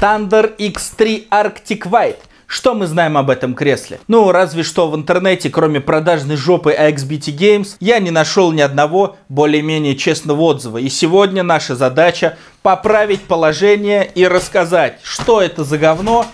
Thunder X3 Arctic White. Что мы знаем об этом кресле? Ну, разве что в интернете, кроме продажной жопы XBT Games, я не нашел ни одного более-менее честного отзыва. И сегодня наша задача поправить положение и рассказать, что это за говно,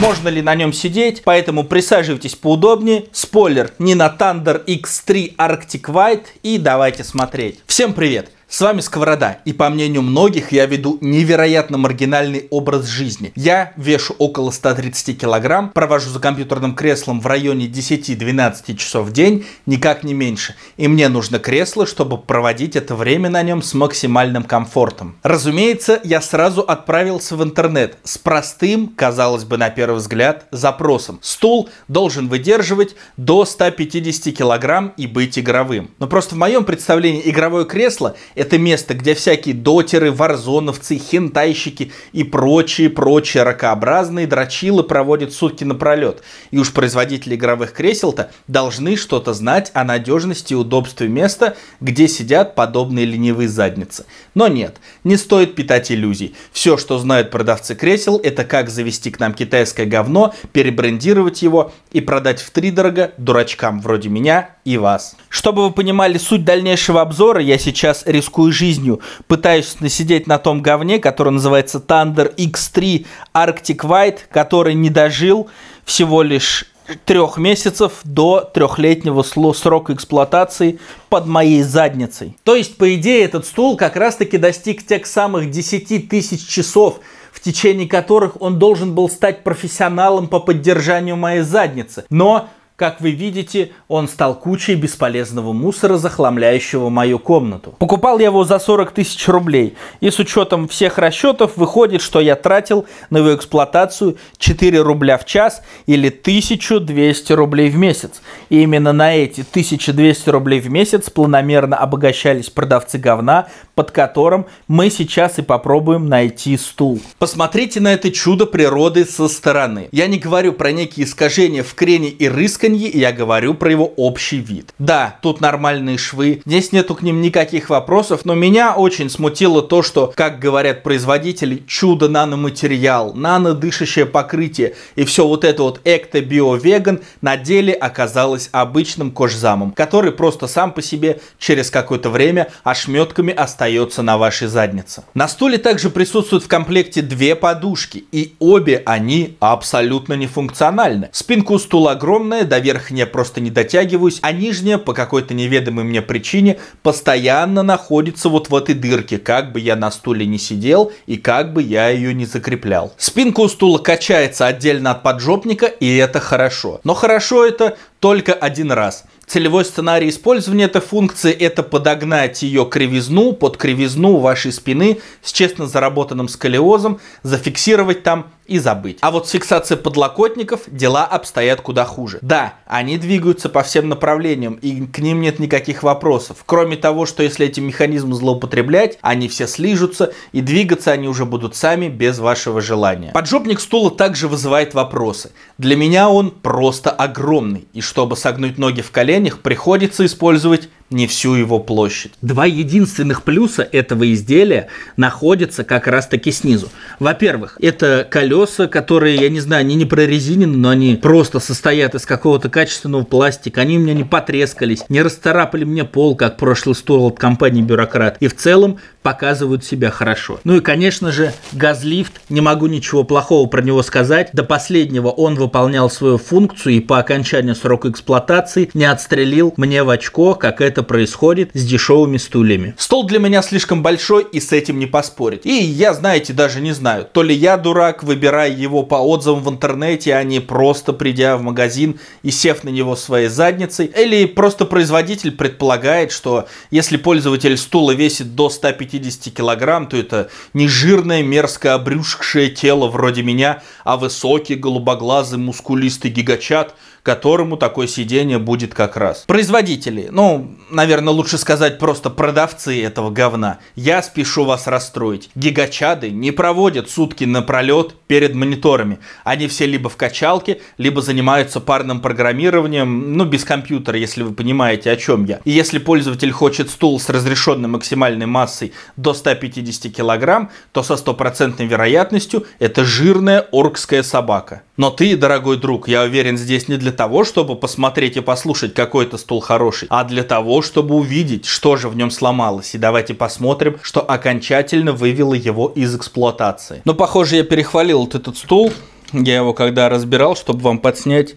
можно ли на нем сидеть, поэтому присаживайтесь поудобнее. Спойлер, не на Thunder X3 Arctic White и давайте смотреть. Всем привет! С вами Сковорода, и по мнению многих я веду невероятно маргинальный образ жизни. Я вешу около 130 килограмм, провожу за компьютерным креслом в районе 10-12 часов в день, никак не меньше. И мне нужно кресло, чтобы проводить это время на нем с максимальным комфортом. Разумеется, я сразу отправился в интернет с простым, казалось бы, на первый взгляд, запросом. Стул должен выдерживать до 150 килограмм и быть игровым. Но просто в моем представлении игровое кресло – это место, где всякие дотеры, варзоновцы, хентайщики и прочие-прочие ракообразные дрочилы проводят сутки напролет. И уж производители игровых кресел-то должны что-то знать о надежности и удобстве места, где сидят подобные ленивые задницы. Но нет, не стоит питать иллюзий. Все, что знают продавцы кресел, это как завести к нам китайское говно, перебрендировать его и продать втридорога дурачкам вроде меня и вас. Чтобы вы понимали суть дальнейшего обзора, я сейчас рискую жизнью, пытаюсь насидеть на том говне, который называется Thunder X3 Arctic White, который не дожил всего лишь трех месяцев до трехлетнего срока эксплуатации под моей задницей. То есть, по идее, этот стул как раз-таки достиг тех самых 10 тысяч часов, в течение которых он должен был стать профессионалом по поддержанию моей задницы. Но как вы видите, он стал кучей бесполезного мусора, захламляющего мою комнату. Покупал я его за 40 тысяч рублей, и с учетом всех расчетов выходит, что я тратил на его эксплуатацию 4 рубля в час или 1200 рублей в месяц. И именно на эти 1200 рублей в месяц планомерно обогащались продавцы говна, под которым мы сейчас и попробуем найти стул. Посмотрите на это чудо природы со стороны. Я не говорю про некие искажения в крене и рыске, рысканье, и я говорю про его общий вид. Да, тут нормальные швы, здесь нету к ним никаких вопросов, но меня очень смутило то, что, как говорят производители, чудо наноматериал, нанодышащее покрытие и все вот это вот Экто Био веган на деле оказалось обычным кожзамом, который просто сам по себе через какое-то время ошметками остается на вашей заднице. На стуле также присутствуют в комплекте две подушки, и обе они абсолютно нефункциональны. Спинку стула огромная, до верхней просто не дотягиваюсь, а нижняя по какой-то неведомой мне причине постоянно находится вот в этой дырке, как бы я на стуле не сидел и как бы я ее не закреплял. Спинка у стула качается отдельно от поджопника, и это хорошо. Но хорошо это только один раз. Целевой сценарий использования этой функции – это подогнать ее кривизну под кривизну вашей спины с честно заработанным сколиозом, зафиксировать там и забыть. А вот с фиксацией подлокотников дела обстоят куда хуже. Да, они двигаются по всем направлениям, и к ним нет никаких вопросов. Кроме того, что если этим механизмом злоупотреблять, они все слижутся, и двигаться они уже будут сами без вашего желания. Поджопник стула также вызывает вопросы. Для меня он просто огромный, и чтобы согнуть ноги в коленях, приходится использовать не всю его площадь. Два единственных плюса этого изделия находятся как раз-таки снизу. Во-первых, это колеса, которые, я не знаю, они не прорезинены, но они просто состоят из какого-то качественного пластика. Они у меня не потрескались, не расцарапали мне пол, как прошлый стол от компании «Бюрократ». И в целом показывают себя хорошо. Ну и, конечно же, газлифт. Не могу ничего плохого про него сказать. До последнего он выполнял свою функцию и по окончанию срока эксплуатации не отстрелил мне в очко, как это это происходит с дешевыми стульями. Стол для меня слишком большой и с этим не поспорить. И я, знаете, даже не знаю, то ли я дурак, выбирая его по отзывам в интернете, а не просто придя в магазин и сев на него своей задницей, или просто производитель предполагает, что если пользователь стула весит до 150 килограмм, то это не жирное, мерзко обрюшкшее тело вроде меня, а высокий, голубоглазый, мускулистый гигачат – которому такое сидение будет как раз. Производители, ну, наверное, лучше сказать просто продавцы этого говна. Я спешу вас расстроить. Гигачады не проводят сутки напролет перед мониторами. Они все либо в качалке, либо занимаются парным программированием, ну, без компьютера, если вы понимаете, о чем я. И если пользователь хочет стул с разрешенной максимальной массой до 150 килограмм, то со стопроцентной вероятностью это жирная оргская собака. Но ты, дорогой друг, я уверен, здесь не для того, чтобы посмотреть и послушать, какой то стул хороший, а для того, чтобы увидеть, что же в нем сломалось. И давайте посмотрим, что окончательно вывело его из эксплуатации. Но ну, похоже, я перехвалил вот этот стул. Я его когда разбирал, чтобы вам подснять.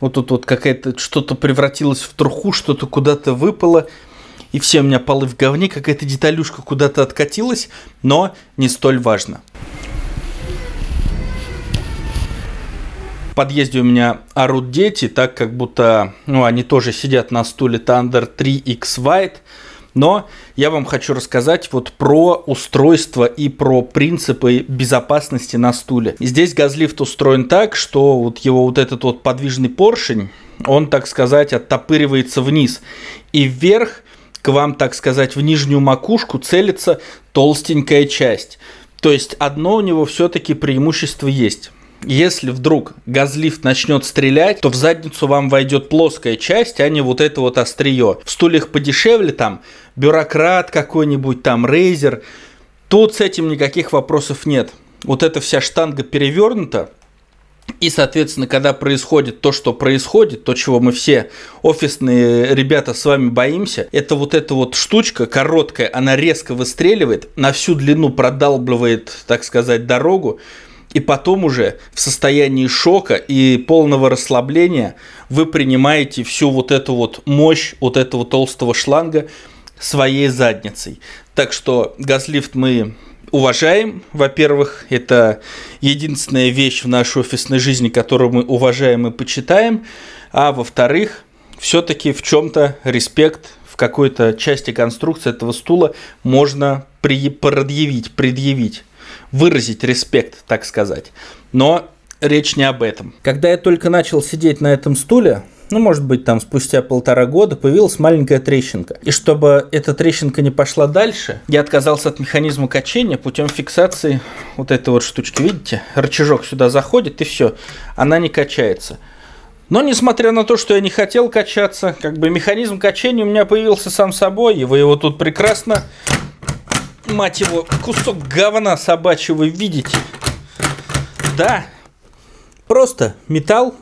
Вот тут вот какая-то что-то превратилось в труху, что-то куда-то выпало. И все у меня полы в говне, какая-то деталюшка куда-то откатилась, но не столь важно. подъезде у меня орут дети, так как будто ну, они тоже сидят на стуле Thunder 3X White. Но я вам хочу рассказать вот про устройство и про принципы безопасности на стуле. Здесь газлифт устроен так, что вот его вот этот вот подвижный поршень, он, так сказать, оттопыривается вниз. И вверх к вам, так сказать, в нижнюю макушку целится толстенькая часть. То есть одно у него все-таки преимущество есть если вдруг газлифт начнет стрелять, то в задницу вам войдет плоская часть, а не вот это вот острие. В стульях подешевле там бюрократ какой-нибудь, там рейзер. Тут с этим никаких вопросов нет. Вот эта вся штанга перевернута, и, соответственно, когда происходит то, что происходит, то, чего мы все офисные ребята с вами боимся, это вот эта вот штучка короткая, она резко выстреливает, на всю длину продалбливает, так сказать, дорогу, и потом уже в состоянии шока и полного расслабления вы принимаете всю вот эту вот мощь вот этого толстого шланга своей задницей. Так что газлифт мы уважаем, во-первых, это единственная вещь в нашей офисной жизни, которую мы уважаем и почитаем, а во-вторых, все-таки в чем-то респект в какой-то части конструкции этого стула можно предъявить, предъявить выразить респект, так сказать. Но речь не об этом. Когда я только начал сидеть на этом стуле, ну, может быть, там спустя полтора года появилась маленькая трещинка. И чтобы эта трещинка не пошла дальше, я отказался от механизма качения путем фиксации вот этой вот штучки. Видите, рычажок сюда заходит, и все, она не качается. Но несмотря на то, что я не хотел качаться, как бы механизм качения у меня появился сам собой, и вы его тут прекрасно мать его, кусок говна собачьего видите? Да, просто металл,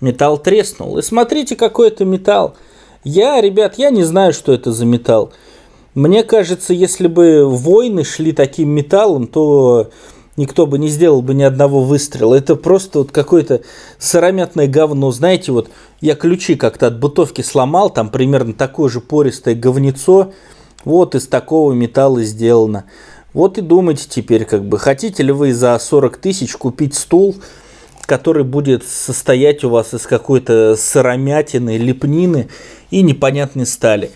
металл треснул. И смотрите, какой это металл. Я, ребят, я не знаю, что это за металл. Мне кажется, если бы войны шли таким металлом, то никто бы не сделал бы ни одного выстрела. Это просто вот какое-то сыромятное говно. Знаете, вот я ключи как-то от бытовки сломал, там примерно такое же пористое говнецо. Вот из такого металла сделано. Вот и думайте теперь, как бы, хотите ли вы за 40 тысяч купить стул, который будет состоять у вас из какой-то сыромятины, лепнины и непонятной стали.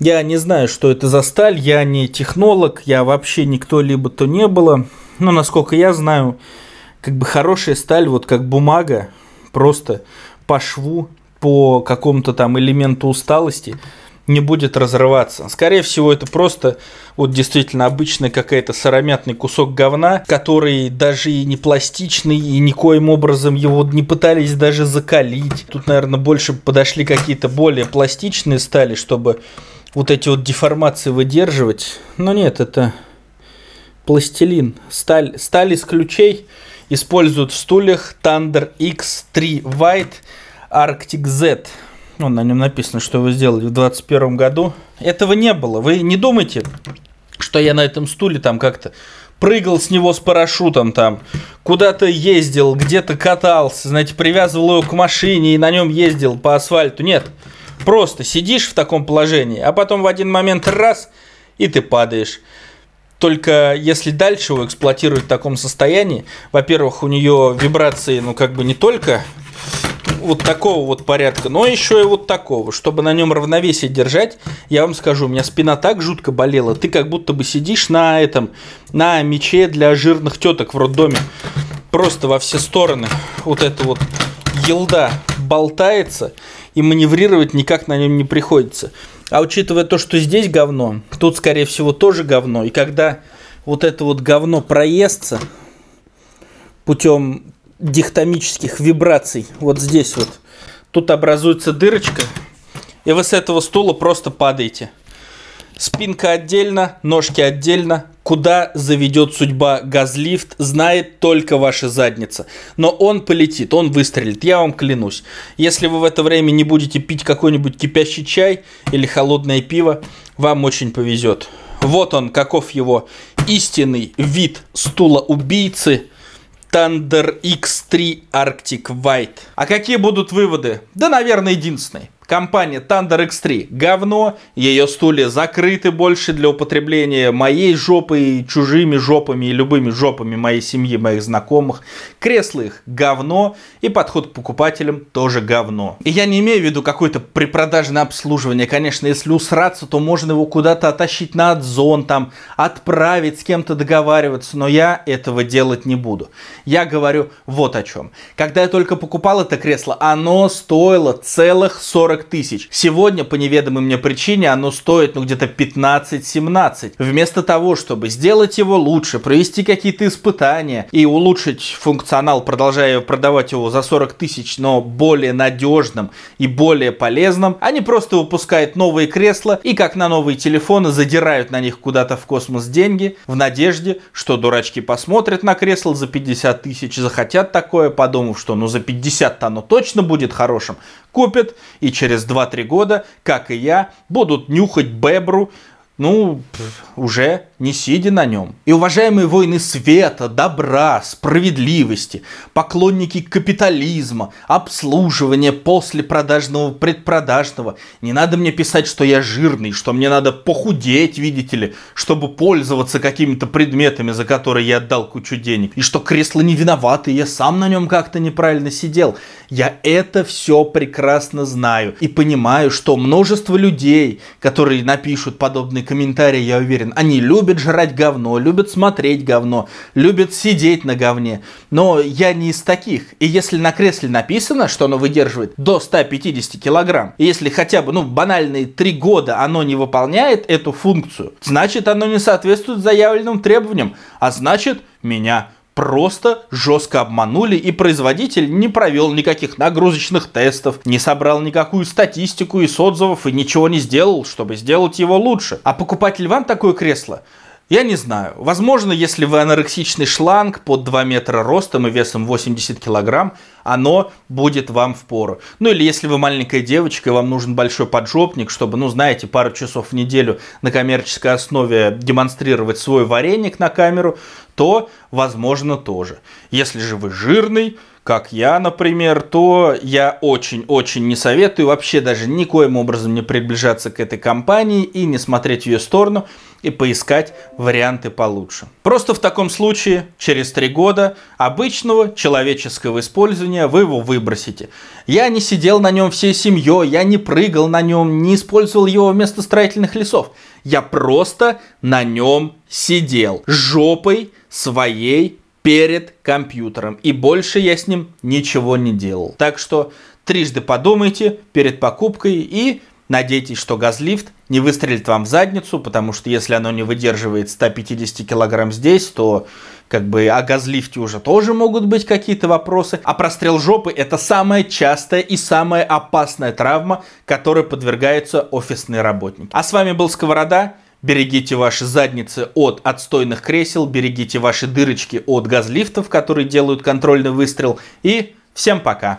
Я не знаю, что это за сталь, я не технолог, я вообще никто либо то не было. Но насколько я знаю, как бы хорошая сталь, вот как бумага, просто по шву, по какому-то там элементу усталости – не будет разрываться. Скорее всего, это просто вот действительно обычный какой-то сыромятный кусок говна, который даже и не пластичный, и никоим образом его не пытались даже закалить. Тут, наверное, больше подошли какие-то более пластичные стали, чтобы вот эти вот деформации выдерживать. Но нет, это пластилин. Сталь, сталь из ключей используют в стульях Thunder X3 White Arctic Z ну, на нем написано, что вы сделали в 2021 году. Этого не было. Вы не думайте, что я на этом стуле там как-то прыгал с него с парашютом там, куда-то ездил, где-то катался, знаете, привязывал его к машине и на нем ездил по асфальту. Нет, просто сидишь в таком положении, а потом в один момент раз, и ты падаешь. Только если дальше его эксплуатируют в таком состоянии, во-первых, у нее вибрации, ну, как бы не только вот такого вот порядка, но еще и вот такого. Чтобы на нем равновесие держать, я вам скажу, у меня спина так жутко болела. Ты как будто бы сидишь на этом, на мече для жирных теток в роддоме. Просто во все стороны вот эта вот елда болтается, и маневрировать никак на нем не приходится. А учитывая то, что здесь говно, тут, скорее всего, тоже говно. И когда вот это вот говно проестся путем дихтомических вибраций. Вот здесь вот. Тут образуется дырочка, и вы с этого стула просто падаете. Спинка отдельно, ножки отдельно. Куда заведет судьба газлифт, знает только ваша задница. Но он полетит, он выстрелит, я вам клянусь. Если вы в это время не будете пить какой-нибудь кипящий чай или холодное пиво, вам очень повезет. Вот он, каков его истинный вид стула убийцы – Thunder X3 Arctic White. А какие будут выводы? Да, наверное, единственный. Компания Thunder X3 говно, ее стулья закрыты больше для употребления моей жопы и чужими жопами и любыми жопами моей семьи, моих знакомых. Кресло их говно и подход к покупателям тоже говно. И я не имею в виду какое-то припродажное обслуживание. Конечно, если усраться, то можно его куда-то оттащить на отзон, там, отправить, с кем-то договариваться, но я этого делать не буду. Я говорю вот о чем. Когда я только покупал это кресло, оно стоило целых 40 40 тысяч. Сегодня, по неведомой мне причине, оно стоит ну где-то 15-17. Вместо того, чтобы сделать его лучше, провести какие-то испытания и улучшить функционал, продолжая продавать его за 40 тысяч, но более надежным и более полезным, они просто выпускают новые кресла и как на новые телефоны задирают на них куда-то в космос деньги в надежде, что дурачки посмотрят на кресло за 50 тысяч, захотят такое, подумав, что ну за 50-то оно точно будет хорошим, купят и через через 2-3 года, как и я, будут нюхать бебру, ну, уже не сидя на нем. И уважаемые воины света, добра, справедливости, поклонники капитализма, обслуживания послепродажного, предпродажного, не надо мне писать, что я жирный, что мне надо похудеть, видите ли, чтобы пользоваться какими-то предметами, за которые я отдал кучу денег, и что кресло не виноваты, я сам на нем как-то неправильно сидел. Я это все прекрасно знаю и понимаю, что множество людей, которые напишут подобные комментарии, я уверен. Они любят жрать говно, любят смотреть говно, любят сидеть на говне. Но я не из таких. И если на кресле написано, что оно выдерживает до 150 килограмм, и если хотя бы, ну, банальные три года оно не выполняет эту функцию, значит оно не соответствует заявленным требованиям, а значит меня просто жестко обманули, и производитель не провел никаких нагрузочных тестов, не собрал никакую статистику из отзывов и ничего не сделал, чтобы сделать его лучше. А покупатель вам такое кресло я не знаю. Возможно, если вы анорексичный шланг под 2 метра ростом и весом 80 килограмм, оно будет вам в пору. Ну или если вы маленькая девочка и вам нужен большой поджопник, чтобы, ну знаете, пару часов в неделю на коммерческой основе демонстрировать свой вареник на камеру, то возможно тоже. Если же вы жирный, как я, например, то я очень-очень не советую вообще даже никоим образом не приближаться к этой компании и не смотреть в ее сторону и поискать варианты получше. Просто в таком случае через три года обычного человеческого использования вы его выбросите. Я не сидел на нем всей семьей, я не прыгал на нем, не использовал его вместо строительных лесов. Я просто на нем сидел жопой своей перед компьютером. И больше я с ним ничего не делал. Так что трижды подумайте перед покупкой и надейтесь, что газлифт не выстрелит вам в задницу, потому что если оно не выдерживает 150 килограмм здесь, то как бы о газлифте уже тоже могут быть какие-то вопросы. А прострел жопы это самая частая и самая опасная травма, которой подвергаются офисные работники. А с вами был Сковорода. Берегите ваши задницы от отстойных кресел, берегите ваши дырочки от газлифтов, которые делают контрольный выстрел. И всем пока!